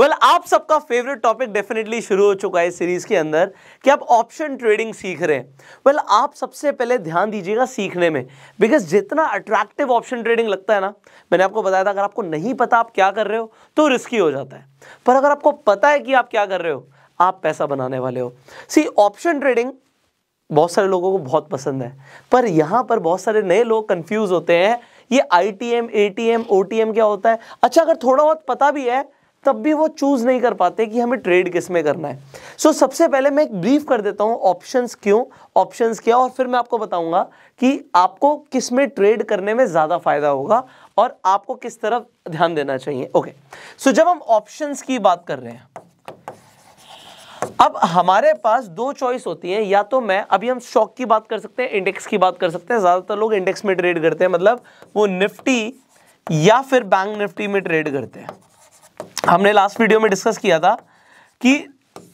Well well, आप सबका favourite topic definitely शुरू हो चुका है सीरीज के अंदर कि आप ऑप्शन ट्रेडिंग सीख रहे हैं वेल well, आप सबसे पहले ध्यान दीजिएगा सीखने में बिकॉज जितना अट्रैक्टिव ऑप्शन ट्रेडिंग लगता है ना मैंने आपको बताया था अगर आपको नहीं पता आप क्या कर रहे हो तो रिस्की हो जाता है पर अगर आपको पता है कि आप क्या कर रहे हो आप पैसा बनाने वाले हो सी ऑप्शन ट्रेडिंग बहुत सारे लोगों को बहुत पसंद है पर यहाँ पर बहुत सारे नए लोग कन्फ्यूज होते हैं ये I T M A T M O T M क्या होता है अच्छा अगर थोड़ा बहुत पता भी है तब भी वो चूज़ नहीं कर पाते कि हमें ट्रेड किस में करना है सो so, सबसे पहले मैं एक ब्रीफ कर देता हूँ ऑप्शंस क्यों ऑप्शंस क्या और फिर मैं आपको बताऊंगा कि आपको किस में ट्रेड करने में ज़्यादा फ़ायदा होगा और आपको किस तरफ ध्यान देना चाहिए ओके okay. सो so, जब हम ऑप्शन की बात कर रहे हैं अब हमारे पास दो चॉइस होती है या तो मैं अभी हम स्टॉक की बात कर सकते हैं इंडेक्स की बात कर सकते हैं ज़्यादातर लोग इंडेक्स में ट्रेड करते हैं मतलब वो निफ्टी या फिर बैंक निफ्टी में ट्रेड करते हैं हमने लास्ट वीडियो में डिस्कस किया था कि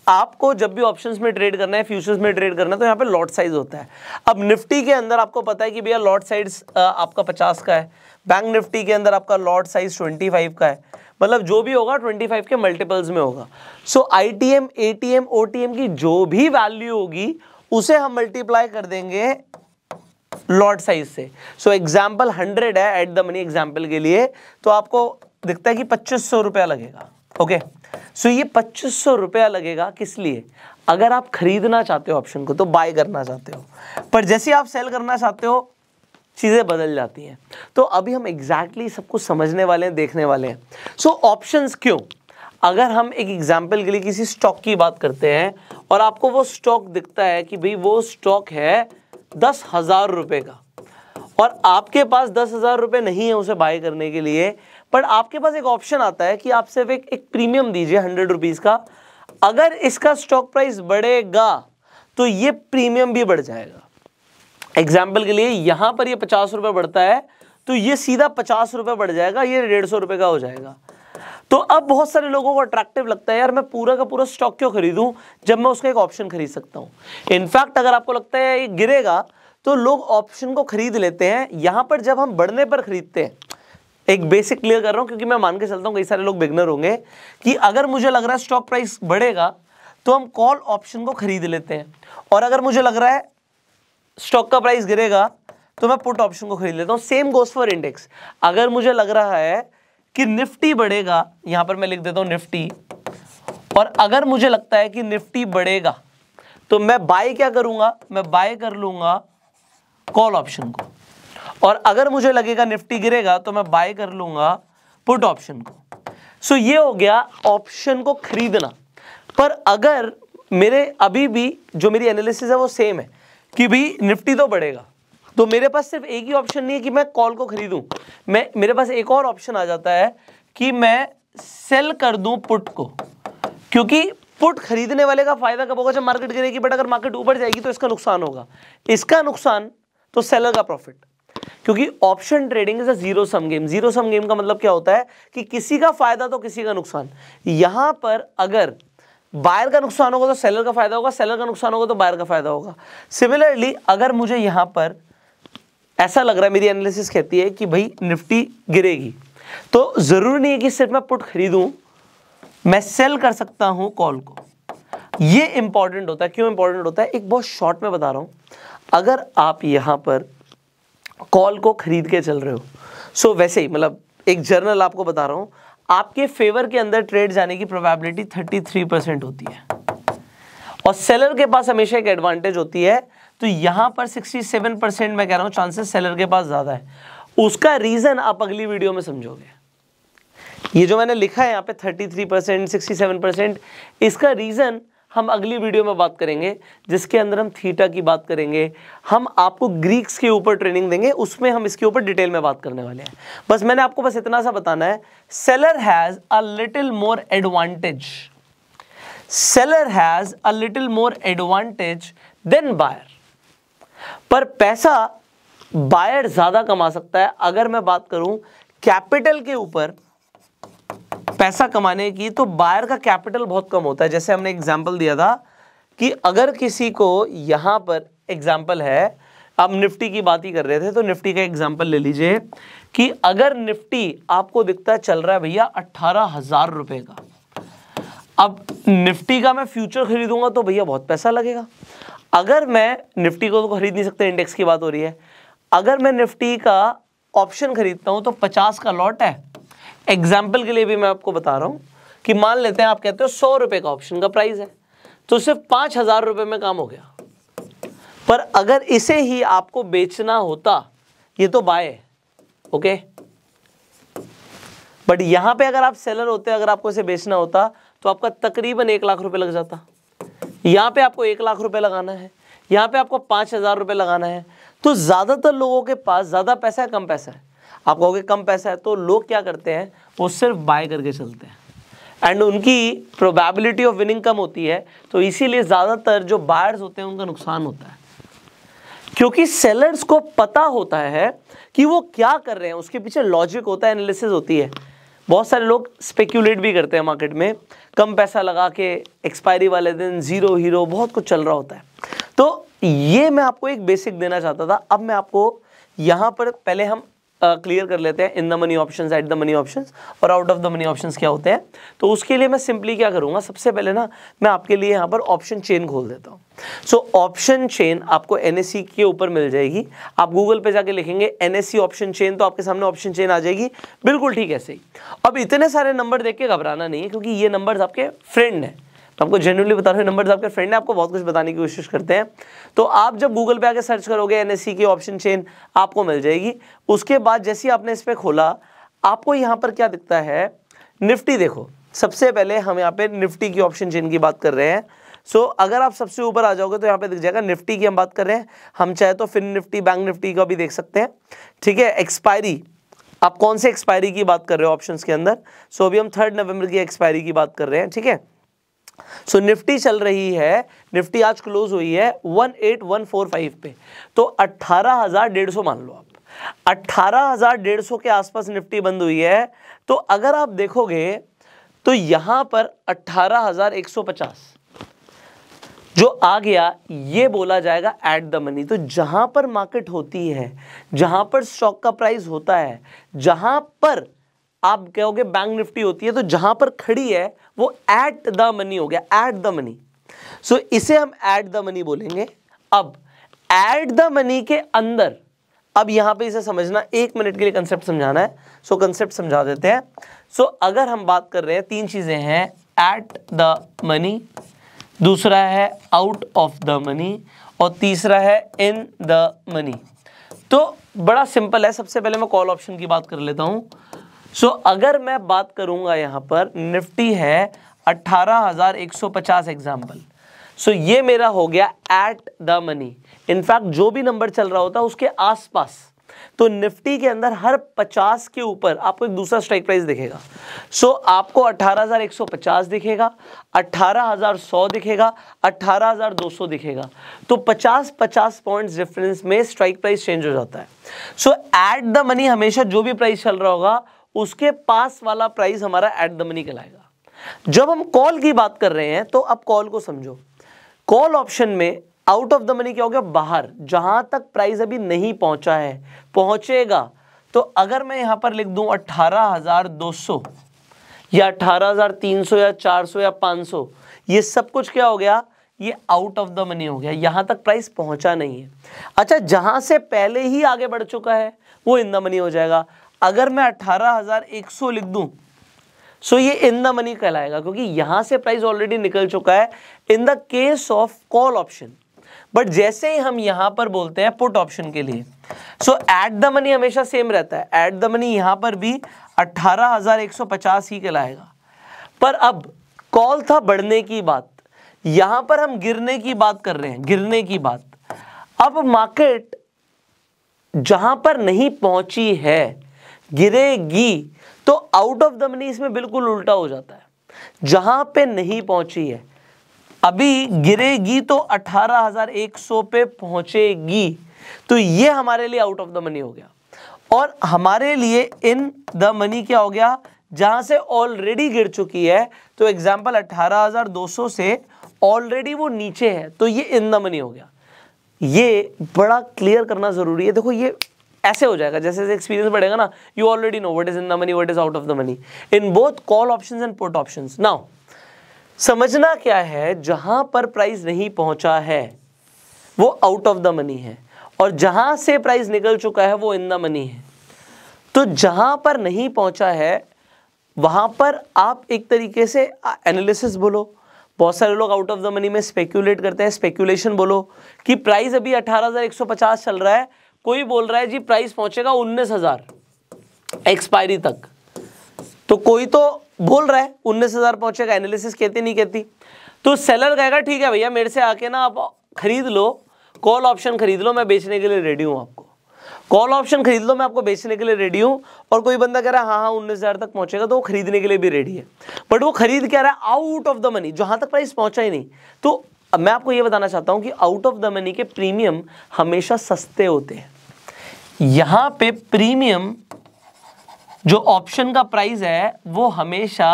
आपको जब भी ऑप्शंस में ट्रेड करना है फ्यूचर्स में ट्रेड करना है तो यहाँ पे लॉट साइज होता है अब निफ्टी के अंदर आपको पता है कि भैया लॉट साइज आपका 50 का है बैंक निफ्टी के अंदर आपका लॉट साइज 25 का है मतलब जो भी होगा 25 के मल्टीपल्स में होगा so I T M A T M O T M की जो भी वैल्यू होगी उसे हम मल्टीप्लाई कर देंगे लॉट साइज से सो एग्जाम्पल हंड्रेड है एट द मनी एग्जाम्पल के लिए तो आपको दिखता है कि पच्चीस सौ रुपया लगेगा ओके सो ये पच्चीस सौ रुपया लगेगा किस लिए अगर आप खरीदना चाहते हो ऑप्शन को तो बाय करना चाहते हो पर जैसे आप सेल करना चाहते हो चीज़ें बदल जाती हैं तो अभी हम एग्जैक्टली exactly सब कुछ समझने वाले हैं देखने वाले हैं सो so, ऑप्शंस क्यों अगर हम एक एग्जाम्पल के लिए किसी स्टॉक की बात करते हैं और आपको वो स्टॉक दिखता है कि भाई वो स्टॉक है दस हज़ार रुपए का और आपके पास दस हज़ार रुपये नहीं है उसे बाय करने के लिए बट आपके पास एक ऑप्शन आता है कि आप सिर्फ एक, एक प्रीमियम दीजिए हंड्रेड रुपीज़ का अगर इसका स्टॉक प्राइस बढ़ेगा तो ये प्रीमियम भी बढ़ जाएगा एग्जाम्पल के लिए यहाँ पर ये पचास रुपये बढ़ता है तो ये सीधा पचास रुपये बढ़ जाएगा ये डेढ़ सौ रुपये का हो जाएगा तो अब बहुत सारे लोगों को अट्रैक्टिव लगता है यार मैं पूरा का पूरा स्टॉक क्यों खरीदूं जब मैं उसका एक ऑप्शन खरीद सकता हूं इनफैक्ट अगर आपको लगता है ये गिरेगा तो लोग ऑप्शन को खरीद लेते हैं यहाँ पर जब हम बढ़ने पर खरीदते हैं एक बेसिक क्लियर कर रहा हूँ क्योंकि मैं मान के चलता हूँ कई सारे लोग बिगनर होंगे कि अगर मुझे लग रहा है स्टॉक प्राइस बढ़ेगा तो हम कॉल ऑप्शन को खरीद लेते हैं और अगर मुझे लग रहा है स्टॉक का प्राइस गिरेगा तो मैं पुट ऑप्शन को खरीद लेता हूँ सेम गोस फॉर इंडेक्स अगर मुझे लग रहा है कि निफ्टी बढ़ेगा यहाँ पर मैं लिख देता हूँ निफ्टी और अगर मुझे लगता है कि निफ्टी बढ़ेगा तो मैं बाय क्या करूँगा मैं बाय कर लूँगा कॉल ऑप्शन को और अगर मुझे लगेगा निफ्टी गिरेगा तो मैं बाय कर लूंगा पुट ऑप्शन को सो so, ये हो गया ऑप्शन को खरीदना पर अगर मेरे अभी भी जो मेरी एनालिसिस है वो सेम है कि भाई निफ्टी तो बढ़ेगा तो मेरे पास सिर्फ एक ही ऑप्शन नहीं है कि मैं कॉल को खरीदूं मैं मेरे पास एक और ऑप्शन आ जाता है कि मैं सेल कर दूं पुट को क्योंकि पुट खरीदने वाले का फायदा कब होगा जब मार्केट गिरेगी बट अगर मार्केट ऊपर जाएगी तो इसका नुकसान होगा इसका नुकसान तो सेलर का प्रॉफिट क्योंकि option trading is a zero sum game zero sum game का मतलब क्या होता है कि किसी का फायदा तो किसी का नुकसान यहां पर अगर बायर का नुकसान होगा तो सेलर का फायदा होगा सेलर का नुकसान होगा तो बायर का फायदा होगा सिमिलरली अगर मुझे यहां पर ऐसा लग रहा है मेरी एनालिसिस कहती है कि भाई निफ्टी गिरेगी तो जरूरी नहीं है कि सिर्फ मैं पुट खरीदूं मैं सेल कर सकता हूं कॉल को ये इंपॉर्टेंट होता है क्यों इंपॉर्टेंट होता है एक बहुत शॉर्ट में बता रहा हूं अगर आप यहाँ पर कॉल को खरीद के चल रहे हो सो so, वैसे ही मतलब एक जर्नल आपको बता रहा हूँ आपके फेवर के अंदर ट्रेड जाने की प्रोबेबिलिटी 33 परसेंट होती है और सेलर के पास हमेशा एक एडवांटेज होती है तो यहाँ पर 67 परसेंट मैं कह रहा हूँ चांसेस सेलर के पास ज़्यादा है उसका रीज़न आप अगली वीडियो में समझोगे ये जो मैंने लिखा है यहाँ पे 33 परसेंट सिक्सटी इसका रीज़न हम अगली वीडियो में बात करेंगे जिसके अंदर हम थीटा की बात करेंगे हम आपको ग्रीक्स के ऊपर ट्रेनिंग देंगे उसमें हम इसके ऊपर डिटेल में बात करने वाले हैं बस मैंने आपको बस इतना सा बताना है seller has a little more advantage seller has a little more advantage than buyer पर पैसा बायर ज़्यादा कमा सकता है अगर मैं बात करूं कैपिटल के ऊपर पैसा कमाने की तो बायर का कैपिटल बहुत कम होता है जैसे हमने एग्जाम्पल दिया था कि अगर किसी को यहाँ पर एग्जाम्पल है आप निफ्टी की बात ही कर रहे थे तो निफ्टी का एग्जाम्पल ले लीजिए कि अगर निफ्टी आपको दिखता चल रहा है भैया अट्ठारह हजार रुपये का अब निफ्टी का मैं फ्यूचर खरीदूंगा तो भैया बहुत पैसा लगेगा अगर मैं निफ्टी को तो खरीद नहीं सकते इंडेक्स की बात हो रही है अगर मैं निफ्टी का ऑप्शन खरीदता हूँ तो पचास का लॉट है एग्जाम्पल के लिए भी मैं आपको बता रहा हूँ कि मान लेते हैं आप कहते हो सौ रुपये का ऑप्शन का प्राइस है तो सिर्फ पाँच हज़ार रुपये में काम हो गया पर अगर इसे ही आपको बेचना होता ये तो बाय है ओके बट यहाँ पे अगर आप सेलर होते अगर आपको इसे बेचना होता तो आपका तकरीबन एक लाख रुपए लग जाता यहाँ पे आपको एक लाख रुपए लगाना है यहाँ पे आपको पाँच हज़ार रुपए लगाना है तो ज़्यादातर लोगों के पास ज़्यादा पैसा है कम पैसा है आप कहोगे कम पैसा है तो लोग क्या करते हैं वो सिर्फ बाय करके चलते हैं एंड उनकी प्रोबेबिलिटी ऑफ विनिंग कम होती है तो इसीलिए ज़्यादातर जो बायर्स होते हैं उनका नुकसान होता है क्योंकि सेलर्स को पता होता है कि वो क्या कर रहे हैं उसके पीछे लॉजिक होता है एनालिसिस होती है बहुत सारे लोग स्पेक्यूलेट भी करते हैं मार्केट में कम पैसा लगा के एक्सपायरी वाले दिन ज़ीरो हीरो बहुत कुछ चल रहा होता है तो ये मैं आपको एक बेसिक देना चाहता था अब मैं आपको यहाँ पर पहले हम क्लियर कर लेते हैं in the money option at the money option और out of the money option क्या होते हैं तो उसके लिए मैं सिंपली क्या करूँगा सबसे पहले ना मैं आपके लिए यहाँ पर ऑप्शन चेन खोल देता हूँ सो ऑप्शन चेन आपको एन के ऊपर मिल जाएगी आप गूगल पे जाके लिखेंगे एन ऑप्शन चेन तो आपके सामने ऑप्शन चेन आ जाएगी बिल्कुल ठीक ऐसे ही अब इतने सारे नंबर देख के घबराना नहीं है क्योंकि ये नंबर आपके फ्रेंड हैं तो आपको जेनरली बता रहे नंबर आपके फ्रेंड है आपको बहुत कुछ बताने की कोशिश करते हैं तो आप जब गूगल पे आके सर्च करोगे एन की ऑप्शन चेन आपको मिल जाएगी उसके बाद जैसे ही आपने इस पर खोला आपको यहाँ पर क्या दिखता है निफ्टी देखो सबसे पहले हम यहाँ पे निफ्टी की ऑप्शन चेन की बात कर रहे हैं सो so, अगर आप सबसे ऊपर आ जाओगे तो यहाँ पे दिख जाएगा निफ्टी की हम बात कर रहे हैं हम चाहे तो फिन निफ्टी बैंक निफ्टी का भी देख सकते हैं ठीक है एक्सपायरी आप कौन से एक्सपायरी की बात कर रहे हो ऑप्शन के अंदर सो so, अभी हम थर्ड नवंबर की एक्सपायरी की बात कर रहे हैं ठीक है सो so, निफ्टी चल रही है निफ्टी आज क्लोज हुई है 18145 पे तो 18,150 मान लो आप 18,150 के आसपास निफ्टी बंद हुई है तो अगर आप देखोगे तो यहां पर 18,150 जो आ गया ये बोला जाएगा एट द मनी तो जहां पर मार्केट होती है जहां पर स्टॉक का प्राइस होता है जहां पर आप कहोगे बैंक निफ्टी होती है तो जहां पर खड़ी है वो एट द मनी हो गया एट द मनी सो इसे हम एट द मनी बोलेंगे अब एट द मनी के अंदर अब यहां पे इसे समझना एक मिनट के लिए कंसेप्ट समझाना है सो कंसेप्ट समझा देते हैं सो अगर हम बात कर रहे हैं तीन चीजें हैं एट द मनी दूसरा है आउट ऑफ द मनी और तीसरा है इन द मनी तो बड़ा सिंपल है सबसे पहले मैं कॉल ऑप्शन की बात कर लेता हूं सो so, अगर मैं बात करूंगा यहां पर निफ्टी है 18,150 एग्जाम्पल सो so, ये मेरा हो गया एट द मनी इनफैक्ट जो भी नंबर चल रहा होता है उसके आसपास तो निफ्टी के अंदर हर 50 के ऊपर आपको एक दूसरा स्ट्राइक प्राइस दिखेगा सो so, आपको 18,150 दिखेगा 18,100 दिखेगा 18,200 दिखेगा तो 50 50 पॉइंट्स डिफरेंस में स्ट्राइक प्राइस चेंज हो जाता है सो एट द मनी हमेशा जो भी प्राइस चल रहा होगा उसके पास वाला प्राइस हमारा एट द मनी कहलाएगा जब हम कॉल की बात कर रहे हैं तो अब कॉल को समझो कॉल ऑप्शन में आउट ऑफ द मनी क्या हो गया बाहर जहां तक प्राइस अभी नहीं पहुंचा है पहुंचेगा तो अगर मैं यहां पर लिख दूं 18,200 या 18,300 या 400 या 500 ये सब कुछ क्या हो गया ये आउट ऑफ द मनी हो गया यहां तक प्राइस पहुंचा नहीं है अच्छा जहां से पहले ही आगे बढ़ चुका है वो इन द मनी हो जाएगा अगर मैं अट्ठारह हज़ार एक सौ लिख दू सो ये इन द मनी कहलाएगा क्योंकि यहां से प्राइस ऑलरेडी निकल चुका है in the case of call option but जैसे ही हम यहां पर बोलते हैं पुट ऑप्शन के लिए सो एट द मनी हमेशा सेम रहता है एट द मनी यहां पर भी 18,150 ही कहलाएगा पर अब कॉल था बढ़ने की बात यहां पर हम गिरने की बात कर रहे हैं गिरने की बात अब मार्केट जहां पर नहीं पहुंची है गिरेगी तो आउट ऑफ द मनी इसमें बिल्कुल उल्टा हो जाता है जहां पे नहीं पहुंची है अभी गिरेगी तो 18,100 पे पहुंचेगी तो ये हमारे लिए आउट ऑफ द मनी हो गया और हमारे लिए इन द मनी क्या हो गया जहां से ऑलरेडी गिर चुकी है तो एग्जाम्पल 18,200 से ऑलरेडी वो नीचे है तो ये इन द मनी हो गया ये बड़ा क्लियर करना ज़रूरी है देखो ये ऐसे हो जाएगा जैसे जैसे एक्सपीरियंस बढ़ेगा ना you already know what is in the money what is out of the money in both call option and put option now समझना क्या है जहां पर प्राइस नहीं पहुंचा है वो आउट ऑफ द मनी है और जहां से प्राइस निकल चुका है वो इन द मनी है तो जहां पर नहीं पहुंचा है वहां पर आप एक तरीके से एनालिसिस बोलो बहुत सारे लोग आउट ऑफ द मनी में स्पेक्यूलेट करते हैं स्पेक्यूलेशन बोलो कि प्राइस अभी 18,150 चल रहा है कोई बोल रहा है जी प्राइस पहुंचेगा उन्नीस हजार एक्सपायरी तक तो कोई तो बोल रहा है उन्नीस हजार पहुंचेगा एनालिसिस कहती नहीं कहती तो सेलर कहेगा ठीक है भैया मेरे से आके ना आप खरीद लो कॉल ऑप्शन खरीद लो मैं बेचने के लिए रेडी हूं आपको कॉल ऑप्शन खरीद लो मैं आपको बेचने के लिए रेडी हूं और कोई बंदा कह रहा है हाँ हाँ उन्नीस हज़ार तक पहुंचेगा तो वो खरीदने के लिए भी रेडी है बट वो खरीद क्या रहा है आउट ऑफ द मनी जहां तक प्राइस पहुंचा ही नहीं तो अब मैं आपको यह बताना चाहता हूं कि आउट ऑफ द मनी के प्रीमियम हमेशा सस्ते होते हैं यहां पे प्रीमियम जो ऑप्शन का प्राइस है वो हमेशा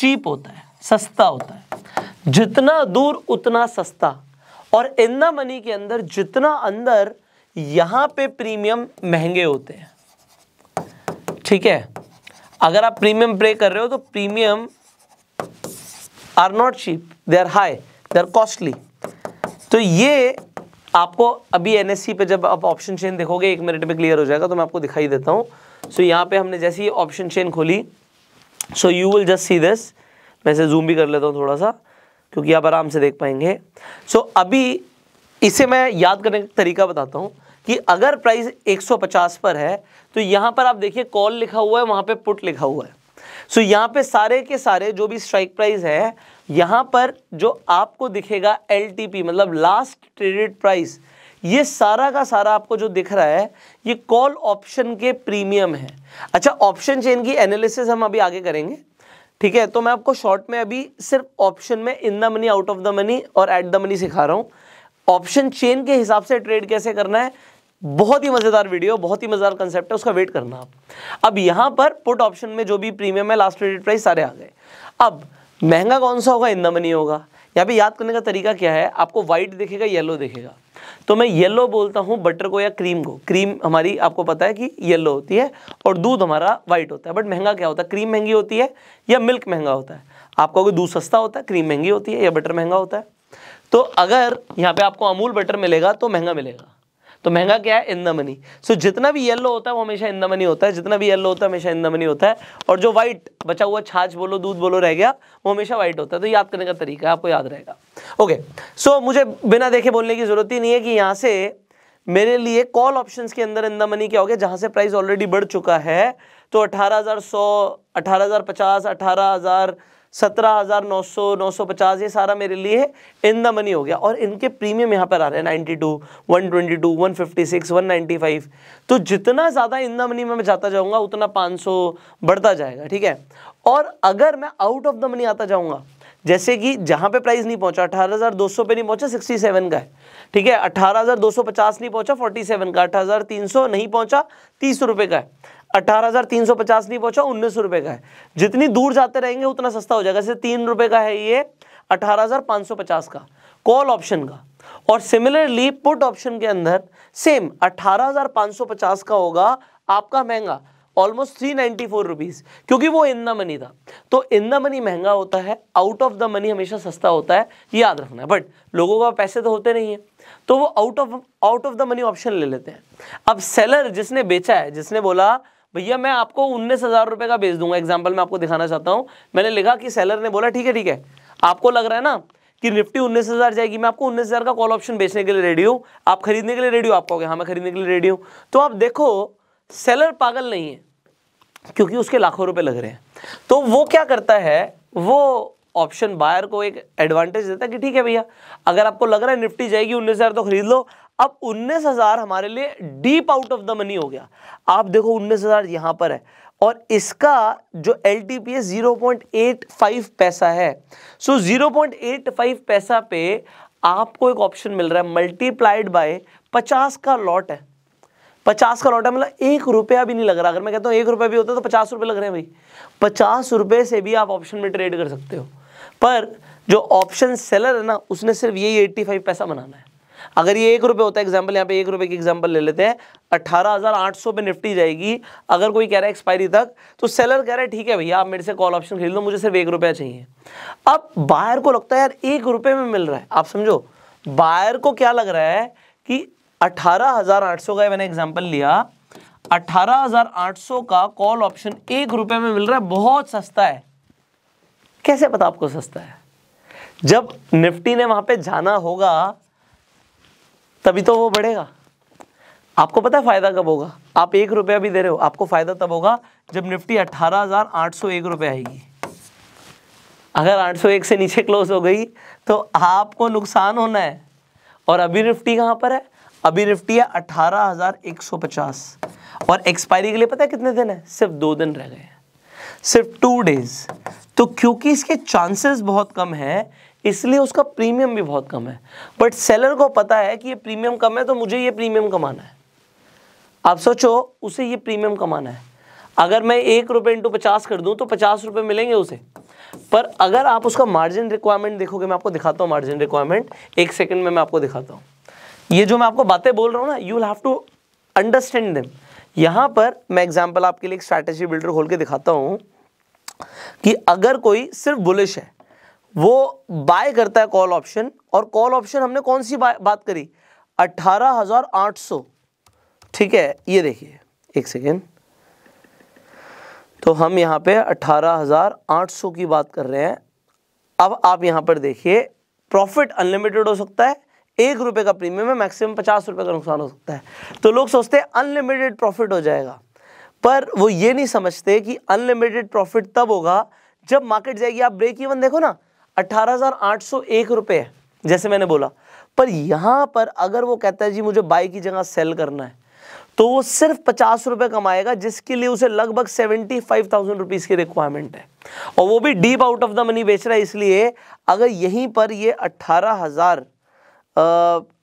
चीप होता है सस्ता होता है जितना दूर उतना सस्ता और इन द मनी के अंदर जितना अंदर यहां पे प्रीमियम महंगे होते हैं ठीक है अगर आप प्रीमियम प्रे कर रहे हो तो premium are not cheap they are high they are costly तो ये आपको अभी एन पे जब आप ऑप्शन चेन देखोगे एक मिनट में क्लियर हो जाएगा तो मैं आपको दिखाई देता हूँ सो so, यहाँ पे हमने जैसे ही ऑप्शन चेन खोली so you will just see this मैं इसे जूम भी कर लेता हूँ थोड़ा सा क्योंकि आप आराम से देख पाएंगे सो so, अभी इसे मैं याद करने का तरीका बताता हूँ कि अगर प्राइस 150 पर है तो यहाँ पर आप देखिए कॉल लिखा हुआ है वहाँ पे पुट लिखा हुआ है सो so, यहाँ पे सारे के सारे जो भी स्ट्राइक प्राइस है यहाँ पर जो आपको दिखेगा एल मतलब लास्ट ट्रेडेड प्राइस ये सारा का सारा आपको जो दिख रहा है ये कॉल ऑप्शन के प्रीमियम है अच्छा ऑप्शन चेन की एनालिसिस हम अभी आगे करेंगे ठीक है तो मैं आपको शॉर्ट में अभी सिर्फ ऑप्शन में in the money out of the money और एट द मनी सिखा रहा हूँ ऑप्शन चेन के हिसाब से ट्रेड कैसे करना है बहुत ही मज़ेदार वीडियो बहुत ही मज़ेदार कंसेप्ट है उसका वेट करना आप अब यहां पर पुट ऑप्शन में जो भी प्रीमियम है लास्ट ट्रेडेड प्राइस सारे आ गए अब महंगा कौन सा होगा इन मनी होगा यहाँ पे याद करने का तरीका क्या है आपको व्हाइट दिखेगा येलो दिखेगा तो मैं येलो बोलता हूँ बटर को या क्रीम को क्रीम हमारी आपको पता है कि येलो होती है और दूध हमारा वाइट होता है बट महंगा क्या होता है क्रीम महंगी होती है या मिल्क महंगा होता है आपका अगर दूध सस्ता होता है क्रीम महंगी होती है या बटर महंगा होता है तो अगर यहाँ पे आपको अमूल बटर मिलेगा तो महंगा मिलेगा तो महंगा क्या है इन द मनी सो जितना भी येलो होता है वो हमेशा इन द मनी होता है जितना भी येलो होता है हमेशा इन द मनी होता है और जो व्हाइट बचा हुआ छाछ बोलो दूध बोलो रह गया वो हमेशा व्हाइट होता है तो याद करने का तरीका है आपको याद रहेगा ओके सो मुझे बिना देखे बोलने की जरूरत ही नहीं है कि यहाँ से मेरे लिए कॉल ऑप्शन के अंदर इन द मनी क्या हो गया जहाँ से प्राइस ऑलरेडी बढ़ चुका है तो अठारह हज़ार सौ अठारह हज़ार पचास अठारह हज़ार सत्रह हज़ार नौ सौ नौ सौ पचास ये सारा मेरे लिए इन द मनी हो गया और इनके प्रीमियम यहाँ पर आ रहे हैं ninety two one twenty two one fifty six one ninety five तो जितना ज़्यादा इन द मनी में मैं जाता जाऊँगा उतना पाँच सौ बढ़ता जाएगा ठीक है और अगर मैं आउट ऑफ द मनी आता जाऊँगा जैसे कि जहाँ पे प्राइस नहीं पहुँचा अठारह हज़ार दो सौ पे नहीं पहुँचा सिक्सटी सेवन का है ठीक है अठारह हज़ार दो सौ पचास नहीं पहुँचा फोर्टी सेवन का अठारह हज़ार तीन सौ नहीं पहुँचा तीस रुपये का है 18,350 नहीं पहुंचा उन्नीस रुपए का है जितनी दूर जाते रहेंगे उतना सस्ता हो जाएगा जैसे तीन रुपए का है ये 18,550 का कॉल ऑप्शन का और सिमिलरली पुट ऑप्शन के अंदर सेम 18,550 का होगा आपका महंगा ऑलमोस्ट थ्री नाइनटी क्योंकि वो इन द मनी था तो इन द मनी महंगा होता है आउट ऑफ द मनी हमेशा सस्ता होता है याद रखना है बट लोगों का पैसे तो होते नहीं है तो वो out of out of the money option ले लेते हैं अब सेलर जिसने बेचा है जिसने बोला भैया मैं आपको उन्नीस हज़ार रुपए का बेच दूंगा एग्जाम्पल मैं आपको दिखाना चाहता हूँ मैंने लिखा कि सेलर ने बोला ठीक है ठीक है आपको लग रहा है ना कि निफ्टी उन्नीस हज़ार जाएगी मैं आपको उन्नीस हज़ार का कॉल ऑप्शन बेचने के लिए रेडी हूँ आप खरीदने के लिए रेडी हो आपको हाँ मैं खरीदने के लिए रेडी हूँ तो आप देखो सेलर पागल नहीं है क्योंकि उसके लाखों रुपए लग रहे हैं तो वो क्या करता है वो ऑप्शन बायर को एक एडवांटेज देता है कि ठीक है भैया अगर आपको लग रहा है निफ्टी जाएगी उन्नीस हज़ार तो खरीद लो अब उन्नीस हज़ार हमारे लिए deep out of the money हो गया आप देखो उन्नीस हज़ार यहां पर है और इसका जो L T P zero point eight five पैसा है so zero point eight five पैसा पे आपको एक ऑप्शन मिल रहा है मल्टीप्लाइड बाय पचास का लॉट है पचास का लॉट है मतलब एक रुपया भी नहीं लग रहा अगर मैं कहता हूँ एक रुपया भी होता तो पचास रुपये लग रहे हैं भाई पचास रुपये से भी आप ऑप्शन में ट्रेड कर सकते हो पर जो ऑप्शन सेलर है ना उसने सिर्फ यही एट्टी फाइव पैसा बनाना है अगर ये एक रुपये होता है एग्जाम्पल यहाँ पे एक रुपये की एग्जाम्पल ले लेते हैं अट्ठारह हज़ार आठ सौ पर निफ्टी जाएगी अगर कोई कह रहा है एक्सपायरी तक तो सेलर कह रहा है ठीक है भैया आप मेरे से कॉल ऑप्शन खरीद लो मुझे सिर्फ एक रुपया चाहिए अब बायर को लगता है यार एक रुपये में मिल रहा है आप समझो बायर को क्या लग रहा है कि अट्ठारह हज़ार आठ सौ का मैंने एग्जाम्पल लिया अट्ठारह हज़ार आठ सौ का कॉल ऑप्शन एक रुपये में मिल रहा है बहुत सस्ता है कैसे पता आपको सस्ता है जब निफ्टी ने वहां पे जाना होगा तभी तो वो बढ़ेगा आपको पता है फ़ायदा कब होगा आप एक रुपया भी दे रहे हो आपको फ़ायदा तब होगा जब निफ्टी अट्ठारह हज़ार आठ सौ एक रुपये आएगी अगर 801 से नीचे क्लोज हो गई तो आपको नुकसान होना है और अभी निफ्टी कहाँ पर है अभी निफ्टी है 18,150 और एक्सपायरी के लिए पता है कितने दिन है सिर्फ दो दिन रह गए सिर्फ टू डेज तो क्योंकि इसके चांसेस बहुत कम है इसलिए उसका प्रीमियम भी बहुत कम है बट सेलर को पता है कि ये प्रीमियम कम है तो मुझे ये प्रीमियम कमाना है आप सोचो उसे ये प्रीमियम कमाना है अगर मैं एक रुपये इंटू पचास कर दूं तो पचास रुपये मिलेंगे उसे पर अगर आप उसका मार्जिन रिक्वायरमेंट देखोगे मैं आपको दिखाता हूँ मार्जिन रिक्वायरमेंट एक सेकेंड में मैं आपको दिखाता हूँ ये जो मैं आपको बातें बोल रहा हूँ ना यू हैव टू अंडरस्टैंड दम यहाँ पर मैं एग्जाम्पल आपके लिए एक स्ट्रैटेजी बिल्डर खोल के दिखाता हूँ कि अगर कोई सिर्फ बुलिश है वो बाय करता है कॉल ऑप्शन और कॉल ऑप्शन हमने कौन सी बात करी 18,800 ठीक है ये देखिए एक सेकेंड तो हम यहाँ पे 18,800 की बात कर रहे हैं अब आप यहाँ पर देखिए प्रॉफिट अनलिमिटेड हो सकता है एक रुपये का प्रीमियम है मैक्सिमम पचास रुपये का नुकसान हो सकता है तो लोग सोचते हैं अनलिमिटेड प्रॉफिट हो जाएगा पर वो ये नहीं समझते कि अनलिमिटेड प्रॉफिट तब होगा जब मार्केट जाएगी आप ब्रेक इवन देखो ना 18,801 रुपए है जैसे मैंने बोला पर यहां पर अगर वो कहता है जी मुझे बाई की जगह सेल करना है तो वो सिर्फ पचास रुपए कमाएगा जिसके लिए उसे लगभग सेवेंटी फाइव थाउजेंड रुपीज़ की रिक्वायरमेंट है और वो भी deep out of the money बेच रहा है इसलिए अगर यहीं पर ये अट्ठारह हज़ार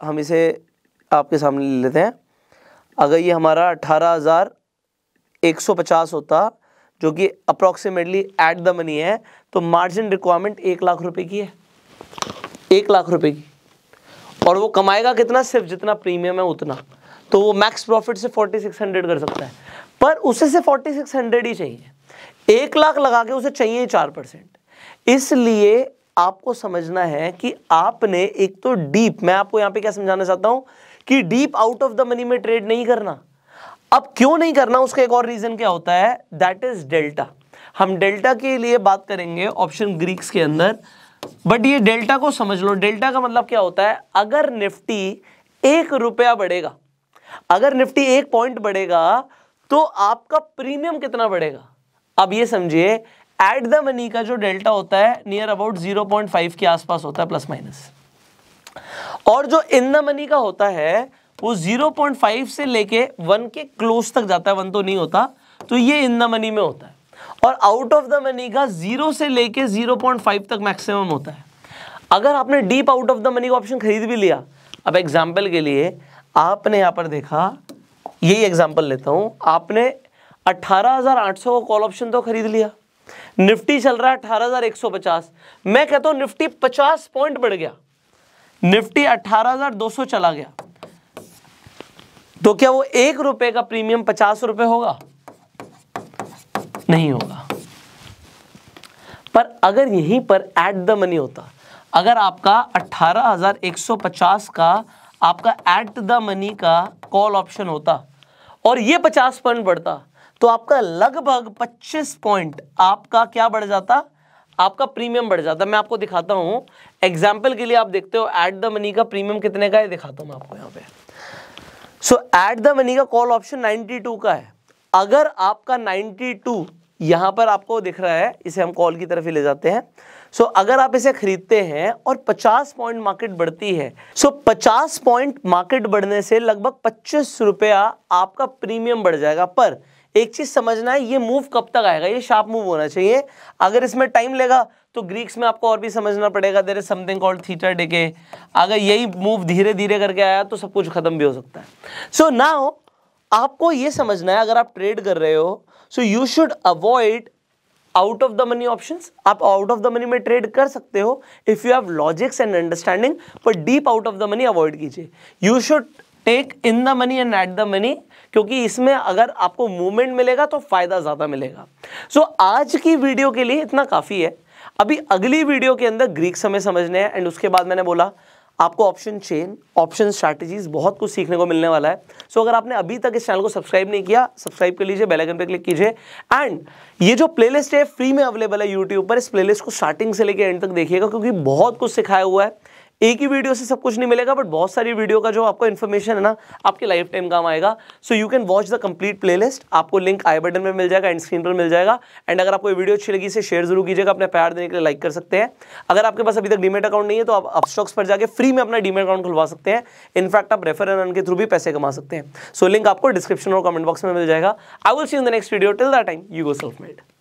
हम इसे आपके सामने ले लेते हैं अगर ये हमारा अट्ठारह हज़ार एक सौ पचास होता जो कि अप्रोक्सीमेटली एट द मनी है तो मार्जिन रिक्वायरमेंट एक लाख रुपए की है एक लाख रुपए की और वो कमाएगा कितना सिर्फ जितना प्रीमियम है उतना तो वो मैक्स प्रॉफिट से 4600 कर सकता है पर उसे से 4600 ही चाहिए एक लाख लगा के उसे चाहिए चार परसेंट इसलिए आपको समझना है कि आपने एक तो डीप मैं आपको यहां पे क्या समझाना चाहता हूं कि deep out of the money में ट्रेड नहीं करना अब क्यों नहीं करना उसका एक और रीजन क्या होता है दैट इज डेल्टा हम डेल्टा के लिए बात करेंगे ऑप्शन ग्रीक्स के अंदर बट ये डेल्टा को समझ लो डेल्टा का मतलब क्या होता है अगर निफ्टी एक रुपया बढ़ेगा अगर निफ्टी एक पॉइंट बढ़ेगा तो आपका प्रीमियम कितना बढ़ेगा अब ये समझिए एट द मनी का जो डेल्टा होता है नियर अबाउट 0.5 के आसपास होता है प्लस माइनस और जो इन द मनी का होता है वो 0.5 से लेके 1 के क्लोज तक जाता है 1 तो नहीं होता तो ये इन द मनी में होता है और आउट ऑफ द मनी का जीरो से लेके 0.5 तक मैक्सिमम होता है अगर आपने deep out of the money का ऑप्शन खरीद भी लिया अब एग्जाम्पल के लिए आपने यहाँ पर देखा यही एग्जाम्पल लेता हूँ आपने 18,800 का कॉल ऑप्शन तो खरीद लिया निफ्टी चल रहा है अठारह मैं कहता हूँ निफ्टी पचास पॉइंट बढ़ गया निफ्टी 18,200 चला गया तो क्या वो एक रुपए का प्रीमियम पचास रुपए होगा नहीं होगा पर अगर यहीं पर एट द मनी होता अगर आपका 18,150 का आपका एट द मनी का कॉल ऑप्शन होता और ये 50 पॉइंट बढ़ता तो आपका लगभग 25 पॉइंट आपका क्या बढ़ जाता आपका प्रीमियम बढ़ जाता मैं आपको दिखाता हूं एग्जाम्पल के लिए आप देखते हो एट द मनी का प्रीमियम कितने का है दिखाता हूं मैं आपको यहां पे सो एट द मनी का कॉल ऑप्शन 92 का है अगर आपका 92 यहां पर आपको दिख रहा है इसे हम कॉल की तरफ ही ले जाते हैं सो so, अगर आप इसे खरीदते हैं और 50 पॉइंट मार्केट बढ़ती है सो so, 50 पॉइंट मार्केट बढ़ने से लगभग पच्चीस रुपया आपका प्रीमियम बढ़ जाएगा पर एक चीज समझना है ये मूव कब तक आएगा ये शार्प मूव होना चाहिए अगर इसमें टाइम लेगा तो ग्रीक्स में आपको और भी समझना पड़ेगा there is something called theta decay अगर यही मूव धीरे धीरे करके आया तो सब कुछ खत्म भी हो सकता है सो so, ना हो आपको ये समझना है अगर आप ट्रेड कर रहे हो so you should avoid out of the money option आप आउट ऑफ द मनी में ट्रेड कर सकते हो if you have logics and understanding पर deep out of the money avoid कीजिए you should take in the money and at the money क्योंकि इसमें अगर आपको मूवमेंट मिलेगा तो फायदा ज़्यादा मिलेगा सो so, आज की वीडियो के लिए इतना काफ़ी है अभी अगली वीडियो के अंदर ग्रीक समय समझने हैं एंड उसके बाद मैंने बोला आपको ऑप्शन चेन ऑप्शन स्ट्रैटेजीज बहुत कुछ सीखने को मिलने वाला है सो so, अगर आपने अभी तक इस चैनल को सब्सक्राइब नहीं किया सब्सक्राइब कर लीजिए बेल आइकन पर क्लिक कीजिए एंड ये जो प्लेलिस्ट है फ्री में अवेलेबल है यूट्यूब पर इस प्लेलिस्ट को स्टार्टिंग से लेकर एंड तक देखिएगा क्योंकि बहुत कुछ सिखाया हुआ है एक ही वीडियो से सब कुछ नहीं मिलेगा बट बहुत सारी वीडियो का जो आपको इन्फॉर्मेशन है ना आपके लाइफ टाइम काम आएगा so you can watch the complete playlist आपको लिंक आई बटन में मिल जाएगा एंड स्क्रीन पर मिल जाएगा एंड अगर आपको वीडियो अच्छी लगी इसे शेयर जरूर कीजिएगा अपने प्यार देने के लिए लाइक कर सकते हैं अगर आपके पास अभी तक डीमेट अकाउंट नहीं है तो आप अपस्टॉक्स पर जाकर फ्री में अपना डीमेट अकाउंट खुलवा सकते हैं इनफैक्ट आप रेफर एन के थ्रू भी पैसे कमा सकते हैं सो so, लिंक आपको डिस्क्रिप्शन और कमेंट बॉक्स में मिल जाएगा I will see in the next video till the time you go self made